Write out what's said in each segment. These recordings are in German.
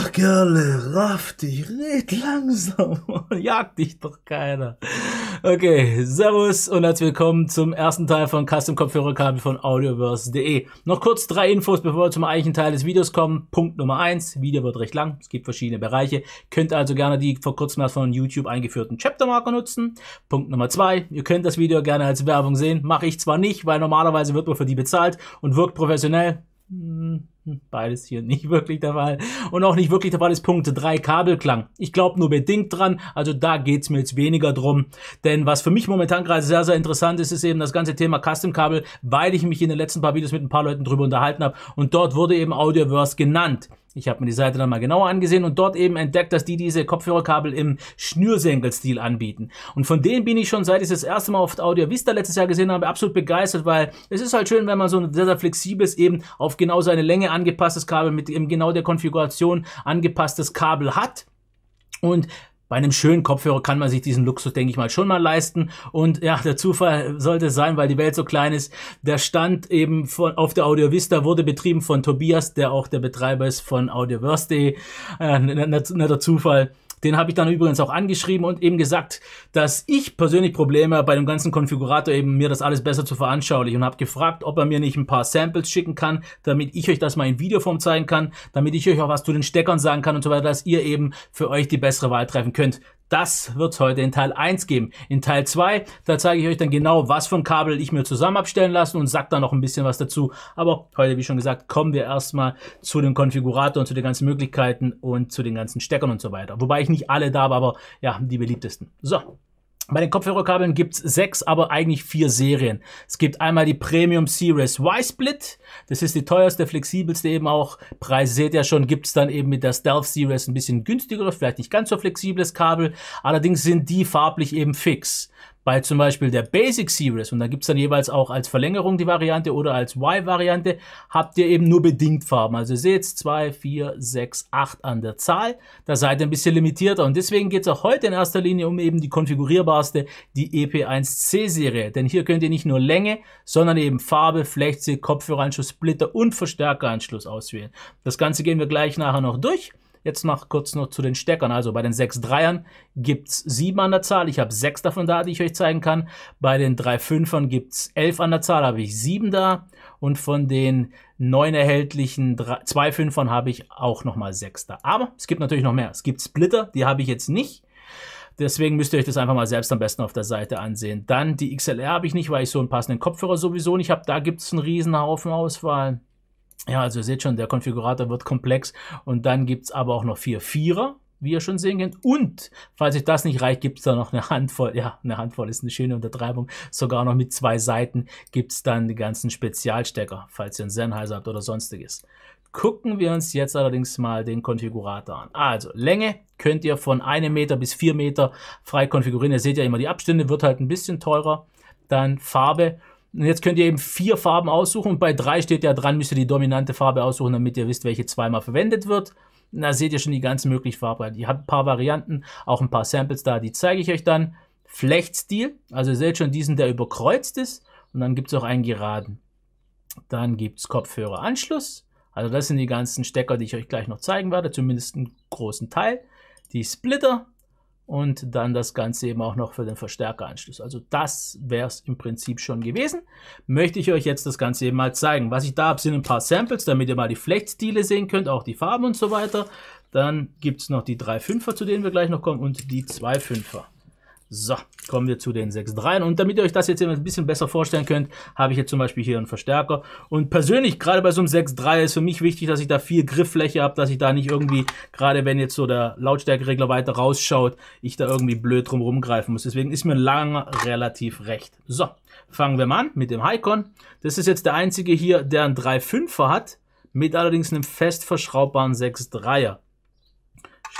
Ach, Gerle, raff dich, red langsam, jag dich doch keiner. Okay, servus und herzlich willkommen zum ersten Teil von Custom Kopfhörerkabel von audioverse.de. Noch kurz drei Infos, bevor wir zum eigentlichen Teil des Videos kommen. Punkt Nummer eins: Video wird recht lang, es gibt verschiedene Bereiche. Könnt also gerne die vor kurzem erst von YouTube eingeführten Chaptermarker nutzen. Punkt Nummer zwei: ihr könnt das Video gerne als Werbung sehen. Mache ich zwar nicht, weil normalerweise wird man für die bezahlt und wirkt professionell. Hm hm, beides hier nicht wirklich der Fall. Und auch nicht wirklich der Fall ist Punkt 3 Kabelklang. Ich glaube nur bedingt dran, also da geht's mir jetzt weniger drum. Denn was für mich momentan gerade sehr, sehr interessant ist, ist eben das ganze Thema Custom-Kabel, weil ich mich in den letzten paar Videos mit ein paar Leuten drüber unterhalten habe. Und dort wurde eben Audioverse genannt. Ich habe mir die Seite dann mal genauer angesehen und dort eben entdeckt, dass die diese Kopfhörerkabel im Schnürsenkelstil anbieten. Und von denen bin ich schon, seit ich das erste Mal auf Audio Vista letztes Jahr gesehen habe, absolut begeistert, weil es ist halt schön, wenn man so ein sehr, sehr flexibles, eben auf genau seine Länge angepasstes Kabel mit eben genau der Konfiguration angepasstes Kabel hat. Und bei einem schönen Kopfhörer kann man sich diesen Luxus, denke ich mal, schon mal leisten. Und ja, der Zufall sollte sein, weil die Welt so klein ist. Der stand eben von, auf der Audio Vista, wurde betrieben von Tobias, der auch der Betreiber ist von Audioversity. Äh, ne, ne, ne, netter Zufall. Den habe ich dann übrigens auch angeschrieben und eben gesagt, dass ich persönlich Probleme bei dem ganzen Konfigurator eben mir das alles besser zu veranschaulichen und habe gefragt, ob er mir nicht ein paar Samples schicken kann, damit ich euch das mal in Videoform zeigen kann, damit ich euch auch was zu den Steckern sagen kann und so weiter, dass ihr eben für euch die bessere Wahl treffen könnt. Das wird heute in Teil 1 geben. In Teil 2, da zeige ich euch dann genau, was für ein Kabel ich mir zusammen abstellen lassen und sag dann noch ein bisschen was dazu. Aber heute, wie schon gesagt, kommen wir erstmal zu dem Konfigurator und zu den ganzen Möglichkeiten und zu den ganzen Steckern und so weiter. Wobei ich nicht alle da habe, aber ja, die beliebtesten. So, bei den Kopfhörerkabeln gibt's sechs, aber eigentlich vier Serien. Es gibt einmal die Premium Series Y-Split. Das ist die teuerste, flexibelste eben auch. Preis seht ihr schon, gibt's dann eben mit der Stealth Series ein bisschen günstigeres, vielleicht nicht ganz so flexibles Kabel. Allerdings sind die farblich eben fix. Bei zum Beispiel der Basic Series, und da gibt's dann jeweils auch als Verlängerung die Variante oder als Y-Variante, habt ihr eben nur bedingt Farben. Also ihr seht 2, 4, 6, 8 an der Zahl. Da seid ihr ein bisschen limitierter. Und deswegen geht's auch heute in erster Linie um eben die konfigurierbarste, die EP1C-Serie. Denn hier könnt ihr nicht nur Länge, sondern eben Farbe, Fläche, Kopfhöreranschluss, Splitter und Verstärkeranschluss auswählen. Das Ganze gehen wir gleich nachher noch durch. Jetzt noch kurz noch zu den Steckern. Also bei den 6 Dreiern gibt es 7 an der Zahl. Ich habe 6 davon da, die ich euch zeigen kann. Bei den 3 Fünfern gibt es 11 an der Zahl, habe ich 7 da. Und von den 9 erhältlichen 3, 2 Fünfern habe ich auch nochmal 6 da. Aber es gibt natürlich noch mehr. Es gibt Splitter, die habe ich jetzt nicht. Deswegen müsst ihr euch das einfach mal selbst am besten auf der Seite ansehen. Dann die XLR habe ich nicht, weil ich so einen passenden Kopfhörer sowieso nicht habe. Da gibt es einen Haufen Auswahl. Ja, also ihr seht schon, der Konfigurator wird komplex und dann gibt's aber auch noch vier Vierer, wie ihr schon sehen könnt. Und falls euch das nicht reicht, gibt's da noch eine Handvoll, ja, eine Handvoll ist eine schöne Untertreibung, sogar noch mit zwei Seiten gibt's dann die ganzen Spezialstecker, falls ihr einen Sennheiser habt oder sonstiges. Gucken wir uns jetzt allerdings mal den Konfigurator an. Also Länge könnt ihr von einem Meter bis vier Meter frei konfigurieren. Ihr seht ja immer, die Abstände wird halt ein bisschen teurer. Dann Farbe und jetzt könnt ihr eben vier Farben aussuchen. Und bei drei steht ja dran, müsst ihr die dominante Farbe aussuchen, damit ihr wisst, welche zweimal verwendet wird. Und da seht ihr schon die ganzen möglichen Farben. Ihr habt ein paar Varianten, auch ein paar Samples da, die zeige ich euch dann. Flechtstil, also ihr seht schon diesen, der überkreuzt ist. Und dann gibt es auch einen geraden. Dann gibt es Kopfhöreranschluss. Also das sind die ganzen Stecker, die ich euch gleich noch zeigen werde, zumindest einen großen Teil. Die Splitter, und dann das Ganze eben auch noch für den Verstärkeranschluss. Also das wäre es im Prinzip schon gewesen. Möchte ich euch jetzt das Ganze eben mal zeigen. Was ich da habe, sind ein paar Samples, damit ihr mal die Flechtstile sehen könnt, auch die Farben und so weiter. Dann gibt es noch die 3.5er, zu denen wir gleich noch kommen und die 2.5er. So, kommen wir zu den 6 Dreien. Und damit ihr euch das jetzt ein bisschen besser vorstellen könnt, habe ich jetzt zum Beispiel hier einen Verstärker. Und persönlich, gerade bei so einem 6 3 ist für mich wichtig, dass ich da viel Grifffläche habe, dass ich da nicht irgendwie, gerade wenn jetzt so der Lautstärkeregler weiter rausschaut, ich da irgendwie blöd drum rumgreifen muss. Deswegen ist mir langer relativ recht. So, fangen wir mal an mit dem Hycon. Das ist jetzt der einzige hier, der einen 3 5 er hat, mit allerdings einem fest verschraubbaren 6 3er.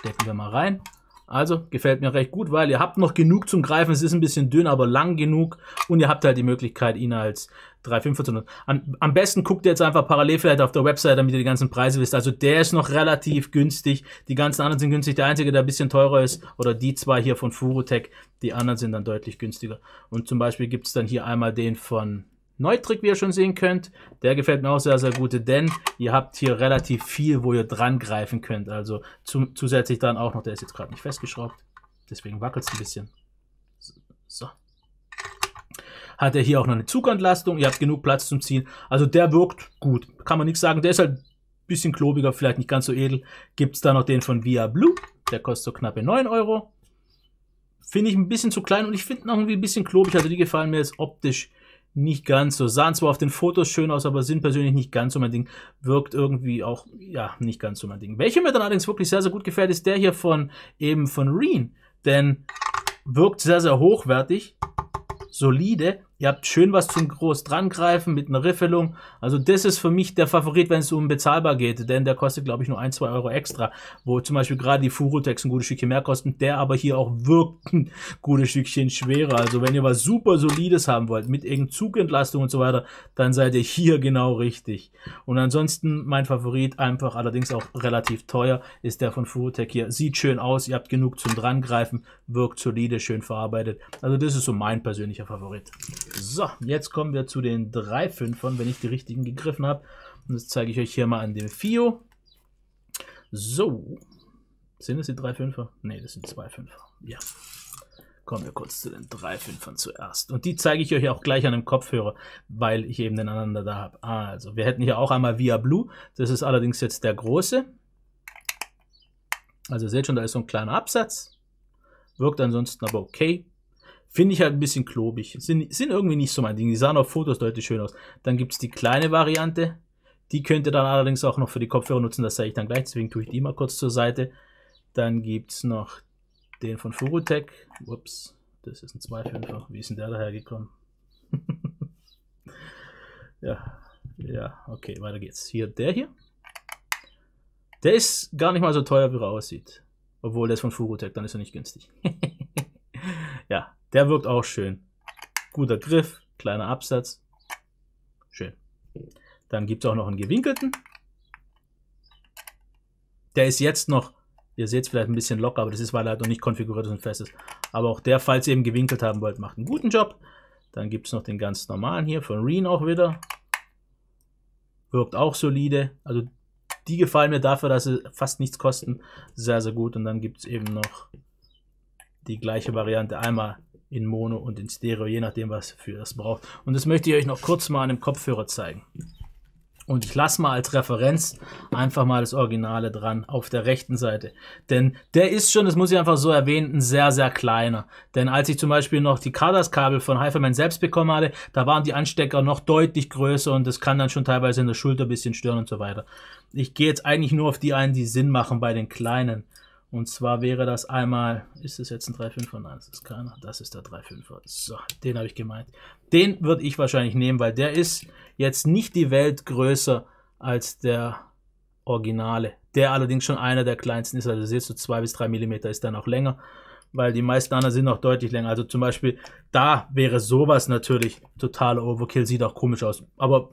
Stecken wir mal rein. Also gefällt mir recht gut, weil ihr habt noch genug zum Greifen. Es ist ein bisschen dünn, aber lang genug. Und ihr habt halt die Möglichkeit, ihn als 3,5 zu nutzen. Am, besten guckt ihr jetzt einfach parallel vielleicht auf der Website, damit ihr die ganzen Preise wisst. Also der ist noch relativ günstig. Die ganzen anderen sind günstig. Der einzige, der ein bisschen teurer ist, oder die zwei hier von Furutech, die anderen sind dann deutlich günstiger. Und zum Beispiel gibt's dann hier einmal den von Neutrick, wie ihr schon sehen könnt. Der gefällt mir auch sehr, sehr gut, denn ihr habt hier relativ viel, wo ihr dran greifen könnt. Also zu, zusätzlich dann auch noch, der ist jetzt gerade nicht festgeschraubt, deswegen wackelt es ein bisschen. So. Hat er hier auch noch eine Zugentlastung, ihr habt genug Platz zum Ziehen. Also der wirkt gut, kann man nichts sagen. Der ist halt ein bisschen klobiger, vielleicht nicht ganz so edel. Gibt es da noch den von Via Blue, der kostet so knappe 9 Euro. Finde ich ein bisschen zu klein und ich finde noch irgendwie ein bisschen klobig. Also die gefallen mir jetzt optisch nicht ganz so. Sahen zwar auf den Fotos schön aus, aber sind persönlich nicht ganz so mein Ding. Wirkt irgendwie auch, ja, nicht ganz so mein Ding. Welcher mir dann allerdings wirklich sehr, sehr gut gefällt, ist der hier von eben von Reen. Denn wirkt sehr, sehr hochwertig, solide Ihr habt schön was zum Groß drangreifen mit einer Riffelung. Also das ist für mich der Favorit, wenn es um bezahlbar geht, denn der kostet, glaube ich, nur ein, zwei Euro extra, wo zum Beispiel gerade die Furutex ein gutes Stückchen mehr kosten, der aber hier auch wirkt ein gutes Stückchen schwerer. Also wenn ihr was super solides haben wollt, mit irgendeiner Zugentlastung und so weiter, dann seid ihr hier genau richtig. Und ansonsten mein Favorit, einfach allerdings auch relativ teuer, ist der von Furotec hier. Sieht schön aus, ihr habt genug zum Drangreifen, wirkt solide, schön verarbeitet. Also das ist so mein persönlicher Favorit. So, jetzt kommen wir zu den drei Fünfern, wenn ich die richtigen gegriffen habe. Und das zeige ich euch hier mal an dem Fio. So. Sind es die drei Fünfer? Ne, das sind zwei Fünfer. Ja. Kommen wir kurz zu den drei Fünfern zuerst. Und die zeige ich euch auch gleich an dem Kopfhörer, weil ich eben den anderen da habe. Also, wir hätten hier auch einmal Via Blue. Das ist allerdings jetzt der große. Also, ihr seht schon, da ist so ein kleiner Absatz. Wirkt ansonsten aber okay. Finde ich halt ein bisschen klobig. Sind, sind irgendwie nicht so mein Ding. Die sahen auf Fotos deutlich schön aus. Dann gibt es die kleine Variante. Die könnt ihr dann allerdings auch noch für die Kopfhörer nutzen. Das sage ich dann gleich. Deswegen tue ich die mal kurz zur Seite. Dann gibt es noch den von Furutech. Ups, das ist ein 2,5er. Wie ist denn der dahergekommen? ja, ja, okay, weiter geht's. Hier, der hier. Der ist gar nicht mal so teuer, wie er aussieht. Obwohl, der ist von Furutech, dann ist er nicht günstig. ja, der wirkt auch schön. Guter Griff, kleiner Absatz. Schön. Dann gibt es auch noch einen gewinkelten. Der ist jetzt noch, ihr seht es vielleicht ein bisschen locker, aber das ist, weil er halt noch nicht konfiguriert ist und fest ist. Aber auch der, falls ihr eben gewinkelt haben wollt, macht einen guten Job. Dann gibt es noch den ganz normalen hier von Reen auch wieder. Wirkt auch solide. Also die gefallen mir dafür, dass sie fast nichts kosten. Sehr, sehr gut. Und dann gibt es eben noch die gleiche Variante einmal in Mono und in Stereo, je nachdem, was für das braucht. Und das möchte ich euch noch kurz mal an dem Kopfhörer zeigen. Und ich lasse mal als Referenz einfach mal das Originale dran auf der rechten Seite. Denn der ist schon, das muss ich einfach so erwähnen, ein sehr, sehr kleiner. Denn als ich zum Beispiel noch die Kadas-Kabel von Hyperman selbst bekommen hatte, da waren die Anstecker noch deutlich größer und das kann dann schon teilweise in der Schulter ein bisschen stören und so weiter. Ich gehe jetzt eigentlich nur auf die ein, die Sinn machen bei den kleinen. Und zwar wäre das einmal, ist es jetzt ein 3,5er? Nein, das ist keiner. Das ist der 3,5er. So, den habe ich gemeint. Den würde ich wahrscheinlich nehmen, weil der ist jetzt nicht die Welt größer als der Originale. Der allerdings schon einer der kleinsten ist. Also siehst du, 2 bis 3 mm ist dann auch länger, weil die meisten anderen sind noch deutlich länger. Also zum Beispiel, da wäre sowas natürlich totaler Overkill. Sieht auch komisch aus. Aber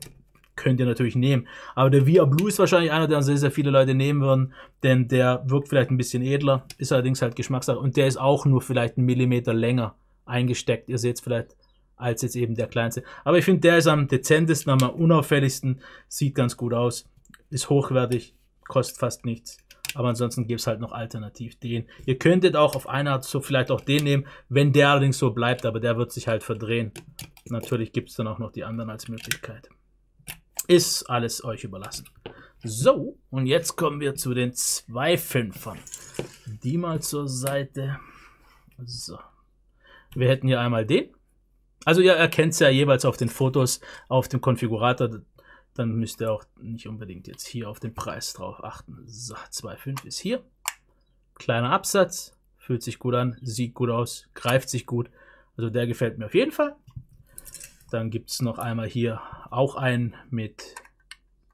könnt ihr natürlich nehmen. Aber der Via Blue ist wahrscheinlich einer, der sehr, sehr viele Leute nehmen würden, denn der wirkt vielleicht ein bisschen edler, ist allerdings halt Geschmackssache und der ist auch nur vielleicht einen Millimeter länger eingesteckt. Ihr seht es vielleicht als jetzt eben der kleinste. Aber ich finde, der ist am dezentesten, am unauffälligsten, sieht ganz gut aus, ist hochwertig, kostet fast nichts. Aber ansonsten gibt es halt noch alternativ den. Ihr könntet auch auf einer Art so vielleicht auch den nehmen, wenn der allerdings so bleibt, aber der wird sich halt verdrehen. Natürlich gibt es dann auch noch die anderen als Möglichkeit. Ist alles euch überlassen. So, und jetzt kommen wir zu den zwei Fünfern. Die mal zur Seite. So. Wir hätten hier einmal den. Also ihr erkennt es ja jeweils auf den Fotos auf dem Konfigurator. Dann müsst ihr auch nicht unbedingt jetzt hier auf den Preis drauf achten. So, 2,5 ist hier. Kleiner Absatz. Fühlt sich gut an, sieht gut aus, greift sich gut. Also der gefällt mir auf jeden Fall. Dann gibt es noch einmal hier auch ein mit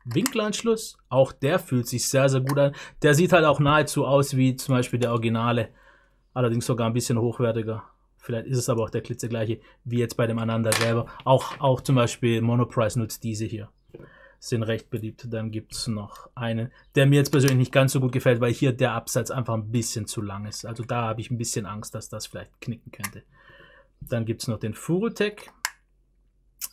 Winkelanschluss. Auch der fühlt sich sehr, sehr gut an. Der sieht halt auch nahezu aus wie zum Beispiel der Originale. Allerdings sogar ein bisschen hochwertiger. Vielleicht ist es aber auch der klitzegleiche wie jetzt bei dem Ananda selber. Auch, auch zum Beispiel Monoprice nutzt diese hier. Sind recht beliebt. Dann gibt es noch einen, der mir jetzt persönlich nicht ganz so gut gefällt, weil hier der Absatz einfach ein bisschen zu lang ist. Also da habe ich ein bisschen Angst, dass das vielleicht knicken könnte. Dann gibt es noch den Furutec.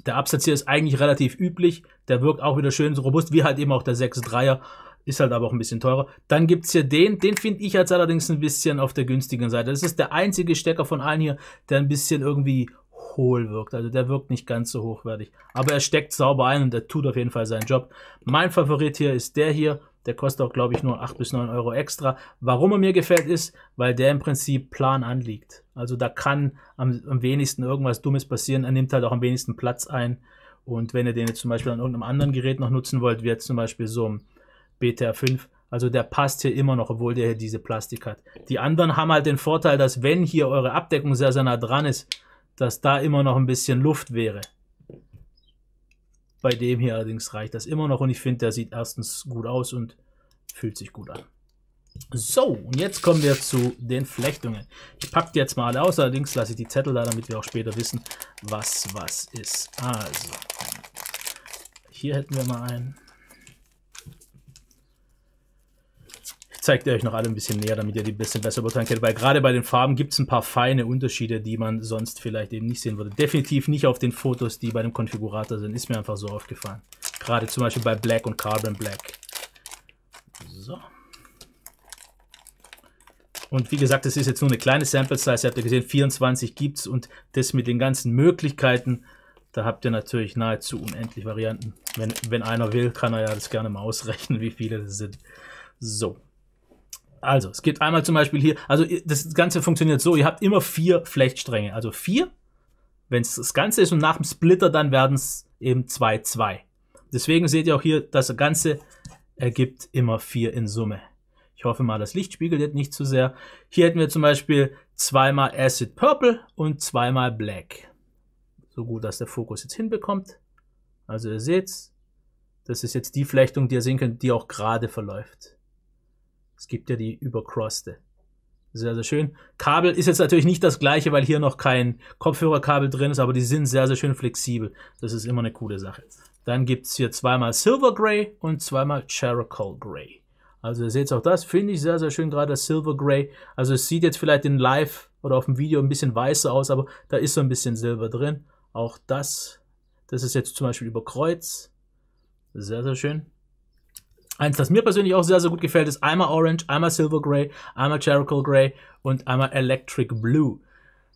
Der Absatz hier ist eigentlich relativ üblich. Der wirkt auch wieder schön so robust, wie halt eben auch der 6-3er. Ist halt aber auch ein bisschen teurer. Dann gibt es hier den. Den finde ich jetzt allerdings ein bisschen auf der günstigen Seite. Das ist der einzige Stecker von allen hier, der ein bisschen irgendwie hohl wirkt. Also der wirkt nicht ganz so hochwertig. Aber er steckt sauber ein und der tut auf jeden Fall seinen Job. Mein Favorit hier ist der hier. Der kostet auch, glaube ich, nur 8 bis 9 Euro extra. Warum er mir gefällt ist, weil der im Prinzip plan anliegt. Also da kann am, am wenigsten irgendwas Dummes passieren. Er nimmt halt auch am wenigsten Platz ein. Und wenn ihr den jetzt zum Beispiel an irgendeinem anderen Gerät noch nutzen wollt, wie jetzt zum Beispiel so ein BTR 5, also der passt hier immer noch, obwohl der hier diese Plastik hat. Die anderen haben halt den Vorteil, dass wenn hier eure Abdeckung sehr, sehr nah dran ist, dass da immer noch ein bisschen Luft wäre. Bei dem hier allerdings reicht das immer noch und ich finde, der sieht erstens gut aus und fühlt sich gut an. So, und jetzt kommen wir zu den Flechtungen. Ich packe die jetzt mal alle aus, allerdings lasse ich die Zettel da, damit wir auch später wissen, was was ist. Also, hier hätten wir mal einen. zeigt ihr euch noch alle ein bisschen näher, damit ihr die bisschen besser beurteilen könnt. Weil gerade bei den Farben gibt es ein paar feine Unterschiede, die man sonst vielleicht eben nicht sehen würde. Definitiv nicht auf den Fotos, die bei dem Konfigurator sind. Ist mir einfach so aufgefallen. Gerade zum Beispiel bei Black und Carbon Black. So. Und wie gesagt, das ist jetzt nur eine kleine Sample Size. Ihr habt ja gesehen, 24 gibt es und das mit den ganzen Möglichkeiten, da habt ihr natürlich nahezu unendlich Varianten. Wenn, wenn einer will, kann er ja das gerne mal ausrechnen, wie viele das sind. So. Also, es gibt einmal zum Beispiel hier, also das Ganze funktioniert so, ihr habt immer vier Flechtstränge. Also vier, wenn es das Ganze ist und nach dem Splitter, dann werden es eben zwei, zwei. Deswegen seht ihr auch hier, das Ganze ergibt immer vier in Summe. Ich hoffe mal, das Licht spiegelt jetzt nicht zu sehr. Hier hätten wir zum Beispiel zweimal Acid Purple und zweimal Black. So gut, dass der Fokus jetzt hinbekommt. Also ihr seht's, das ist jetzt die Flechtung, die ihr sehen könnt, die auch gerade verläuft. Es gibt ja die Überkruste. Sehr, sehr schön. Kabel ist jetzt natürlich nicht das gleiche, weil hier noch kein Kopfhörerkabel drin ist, aber die sind sehr, sehr schön flexibel. Das ist immer eine coole Sache. Dann gibt es hier zweimal Silver Grey und zweimal Charcoal Grey. Also ihr seht auch das, finde ich sehr, sehr schön, gerade das Silver Grey. Also es sieht jetzt vielleicht in Live oder auf dem Video ein bisschen weißer aus, aber da ist so ein bisschen Silber drin. Auch das, das ist jetzt zum Beispiel über Kreuz. Sehr, sehr schön. Eins, das mir persönlich auch sehr, sehr gut gefällt, ist einmal Orange, einmal Silver Grey, einmal Jericho Grey und einmal Electric Blue.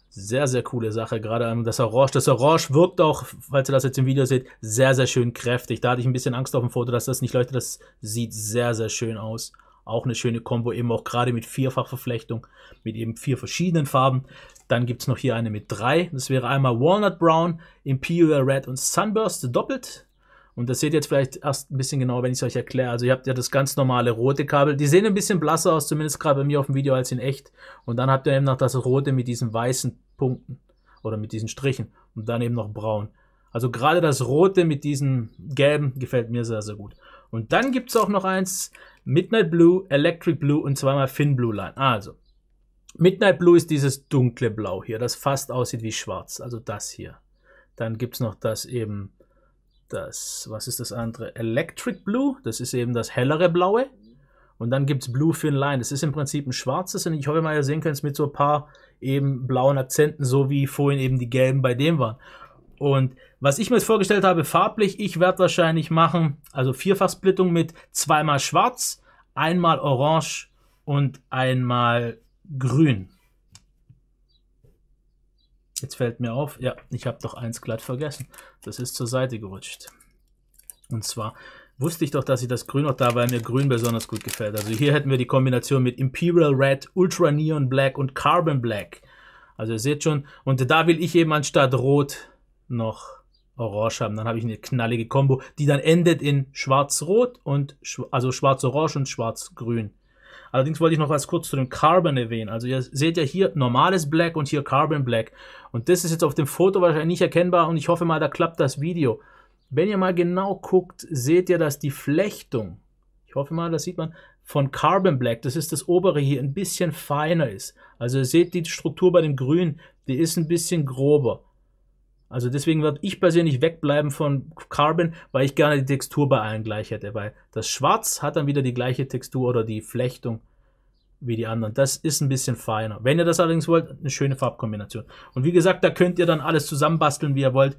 Sehr, sehr coole Sache, gerade das Orange. Das Orange wirkt auch, falls ihr das jetzt im Video seht, sehr, sehr schön kräftig. Da hatte ich ein bisschen Angst auf dem Foto, dass das nicht leuchtet. Das sieht sehr, sehr schön aus. Auch eine schöne Combo, eben auch gerade mit Vierfachverflechtung, mit eben vier verschiedenen Farben. Dann gibt es noch hier eine mit drei. Das wäre einmal Walnut Brown, Imperial Red und Sunburst doppelt und das seht ihr jetzt vielleicht erst ein bisschen genauer, wenn ich es euch erkläre. Also ihr habt ja das ganz normale rote Kabel. Die sehen ein bisschen blasser aus, zumindest gerade bei mir auf dem Video als in echt. Und dann habt ihr eben noch das rote mit diesen weißen Punkten oder mit diesen Strichen und dann eben noch braun. Also gerade das rote mit diesen gelben gefällt mir sehr, sehr gut. Und dann gibt es auch noch eins, Midnight Blue, Electric Blue und zweimal Fin Blue Line. Also, Midnight Blue ist dieses dunkle Blau hier, das fast aussieht wie schwarz, also das hier. Dann gibt es noch das eben das, was ist das andere? Electric Blue, das ist eben das hellere Blaue. Und dann gibt es Blue Bluefin Line. Das ist im Prinzip ein schwarzes und ich hoffe mal, ihr sehen könnt es mit so ein paar eben blauen Akzenten, so wie vorhin eben die gelben bei dem waren. Und was ich mir jetzt vorgestellt habe, farblich, ich werde wahrscheinlich machen, also Vierfachsplittung mit zweimal schwarz, einmal orange und einmal grün. Jetzt fällt mir auf, ja, ich habe doch eins glatt vergessen. Das ist zur Seite gerutscht. Und zwar wusste ich doch, dass ich das Grün noch da, weil mir Grün besonders gut gefällt. Also hier hätten wir die Kombination mit Imperial Red, Ultra Neon Black und Carbon Black. Also ihr seht schon, und da will ich eben anstatt Rot noch Orange haben. Dann habe ich eine knallige Kombo, die dann endet in Schwarz-Rot und also Schwarz-Orange und Schwarz-Grün. Allerdings wollte ich noch was kurz zu dem Carbon erwähnen. Also ihr seht ja hier normales Black und hier Carbon Black. Und das ist jetzt auf dem Foto wahrscheinlich nicht erkennbar und ich hoffe mal, da klappt das Video. Wenn ihr mal genau guckt, seht ihr, dass die Flechtung, ich hoffe mal, das sieht man, von Carbon Black, das ist das obere hier, ein bisschen feiner ist. Also ihr seht, die Struktur bei dem Grün, die ist ein bisschen grober. Also deswegen würde ich persönlich wegbleiben von Carbon, weil ich gerne die Textur bei allen gleich hätte, weil das Schwarz hat dann wieder die gleiche Textur oder die Flechtung wie die anderen. Das ist ein bisschen feiner. Wenn ihr das allerdings wollt, eine schöne Farbkombination. Und wie gesagt, da könnt ihr dann alles zusammenbasteln, wie ihr wollt.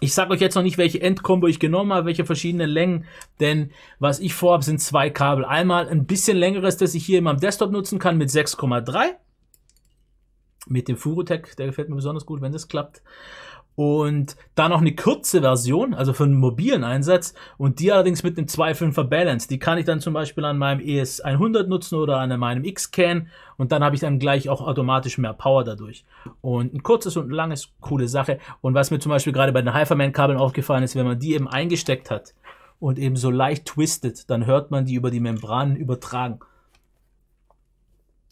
Ich sage euch jetzt noch nicht, welche Endkombo ich genommen habe, welche verschiedenen Längen, denn was ich vorhabe, sind zwei Kabel. Einmal ein bisschen längeres, das ich hier in meinem Desktop nutzen kann mit 6,3 mit dem Furutech, der gefällt mir besonders gut, wenn das klappt. Und da noch eine kurze Version, also für einen mobilen Einsatz und die allerdings mit einem 2.5er Balance. Die kann ich dann zum Beispiel an meinem ES100 nutzen oder an meinem X-Can und dann habe ich dann gleich auch automatisch mehr Power dadurch. Und ein kurzes und ein langes, coole Sache. Und was mir zum Beispiel gerade bei den Hyperman-Kabeln aufgefallen ist, wenn man die eben eingesteckt hat und eben so leicht twistet, dann hört man die über die Membranen übertragen.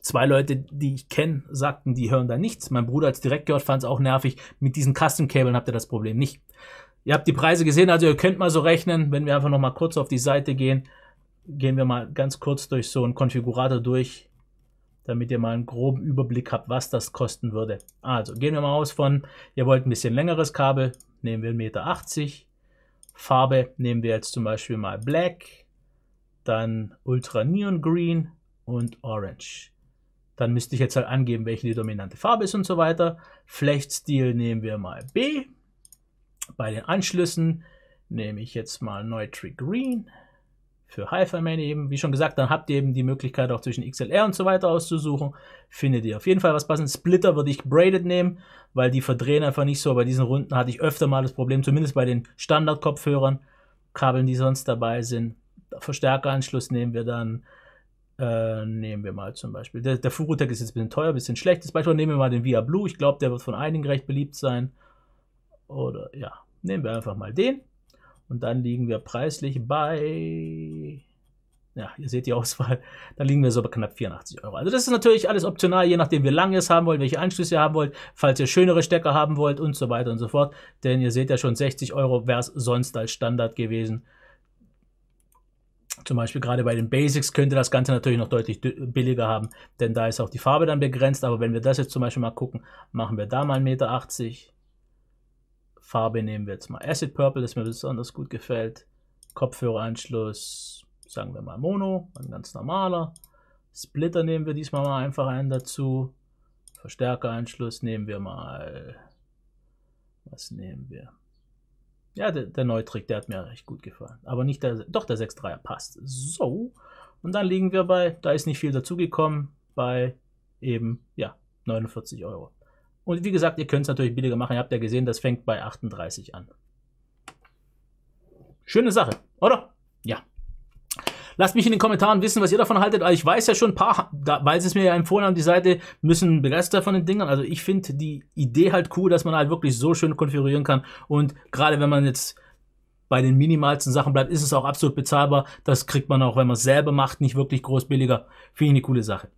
Zwei Leute, die ich kenne, sagten, die hören da nichts. Mein Bruder hat es direkt gehört, fand es auch nervig. Mit diesen Custom-Cabeln habt ihr das Problem nicht. Ihr habt die Preise gesehen, also ihr könnt mal so rechnen. Wenn wir einfach noch mal kurz auf die Seite gehen, gehen wir mal ganz kurz durch so einen Konfigurator durch, damit ihr mal einen groben Überblick habt, was das kosten würde. Also gehen wir mal aus von, ihr wollt ein bisschen längeres Kabel, nehmen wir 1,80 Meter. Farbe nehmen wir jetzt zum Beispiel mal Black, dann Ultra Neon Green und Orange. Dann müsste ich jetzt halt angeben, welche die dominante Farbe ist und so weiter. Flechtstil nehmen wir mal B. Bei den Anschlüssen nehme ich jetzt mal Neutri Green für hi man eben. Wie schon gesagt, dann habt ihr eben die Möglichkeit auch zwischen XLR und so weiter auszusuchen. Findet ihr auf jeden Fall was passendes. Splitter würde ich Braided nehmen, weil die verdrehen einfach nicht so. Bei diesen Runden hatte ich öfter mal das Problem, zumindest bei den Standard-Kopfhörern, Kabeln, die sonst dabei sind. Verstärkeranschluss nehmen wir dann äh, nehmen wir mal zum Beispiel. Der, der Furutec ist jetzt ein bisschen teuer, ein bisschen schlechtes Beispiel. Nehmen wir mal den Via Blue. Ich glaube, der wird von einigen recht beliebt sein. Oder ja, nehmen wir einfach mal den. Und dann liegen wir preislich bei. Ja, ihr seht die Auswahl. Dann liegen wir so bei knapp 84 Euro. Also, das ist natürlich alles optional, je nachdem, wie lang ihr es haben wollt, welche Anschlüsse ihr haben wollt, falls ihr schönere Stecker haben wollt und so weiter und so fort. Denn ihr seht ja schon, 60 Euro wäre es sonst als Standard gewesen. Zum Beispiel gerade bei den Basics könnte das Ganze natürlich noch deutlich billiger haben, denn da ist auch die Farbe dann begrenzt. Aber wenn wir das jetzt zum Beispiel mal gucken, machen wir da mal 1,80 Meter. Farbe nehmen wir jetzt mal Acid Purple, das mir besonders gut gefällt. Kopfhöreranschluss, sagen wir mal Mono, ein ganz normaler. Splitter nehmen wir diesmal mal einfach einen dazu. Verstärkeranschluss nehmen wir mal. Was nehmen wir? Ja, der, der neue Trick, der hat mir recht gut gefallen. Aber nicht der, doch der 6-3er passt. So, und dann liegen wir bei, da ist nicht viel dazugekommen, bei eben, ja, 49 Euro. Und wie gesagt, ihr könnt es natürlich billiger machen. Ihr habt ja gesehen, das fängt bei 38 an. Schöne Sache, oder? Ja. Lasst mich in den Kommentaren wissen, was ihr davon haltet. Also ich weiß ja schon ein paar, da, weil sie es mir ja empfohlen haben, die Seite, müssen begeistert von den Dingern. Also ich finde die Idee halt cool, dass man halt wirklich so schön konfigurieren kann. Und gerade wenn man jetzt bei den minimalsten Sachen bleibt, ist es auch absolut bezahlbar. Das kriegt man auch, wenn man es selber macht, nicht wirklich groß billiger. Finde ich eine coole Sache.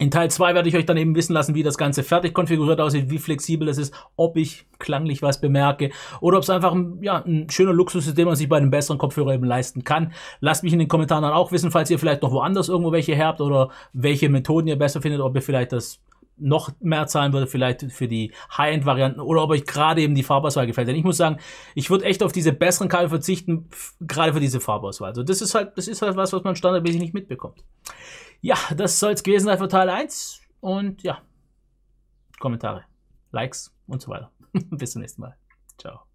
In Teil 2 werde ich euch dann eben wissen lassen, wie das Ganze fertig konfiguriert aussieht, wie flexibel es ist, ob ich klanglich was bemerke oder ob es einfach ein, ja, ein schöner Luxus ist, den man sich bei einem besseren Kopfhörer eben leisten kann. Lasst mich in den Kommentaren dann auch wissen, falls ihr vielleicht noch woanders irgendwo welche habt oder welche Methoden ihr besser findet, ob ihr vielleicht das noch mehr zahlen würde, vielleicht für die High-End-Varianten oder ob euch gerade eben die Farbauswahl gefällt. Denn ich muss sagen, ich würde echt auf diese besseren Kabel verzichten, gerade für diese Farbauswahl. Also das ist halt, das ist halt was, was man standardmäßig nicht mitbekommt. Ja, das soll es gewesen sein für Teil 1. Und ja, Kommentare, Likes und so weiter. Bis zum nächsten Mal. Ciao.